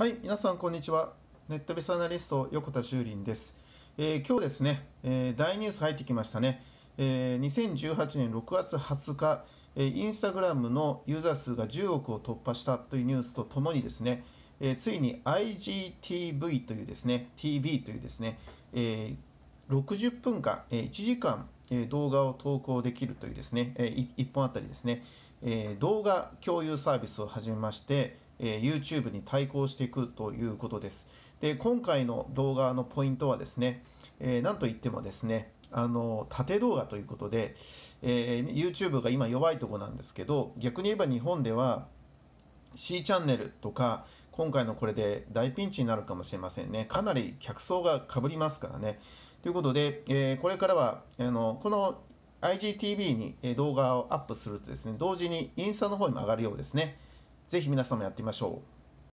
はい、皆さんこんにちは。ネットビスアナリスト横田修林です。えー、今日ですね、えー、大ニュース入ってきましたね。えー、2018年6月20日、インスタグラムのユーザー数が10億を突破したというニュースとともにですね、えついに IGTV というですね、TV というですね、え60分間、え1時間動画を投稿できるというですね、1本あたりですね、動画共有サービスを始めまして、えー、YouTube に対抗していくということです。で、今回の動画のポイントはですね、えー、なんといってもですね、あの、縦動画ということで、えー、YouTube が今弱いとこなんですけど、逆に言えば日本では C チャンネルとか、今回のこれで大ピンチになるかもしれませんね。かなり客層がかぶりますからね。ということで、えー、これからは、あの、この IGTV に動画をアップするとですね、同時にインスタの方にも上がるようですね。ぜひ皆さんもやってみましょう。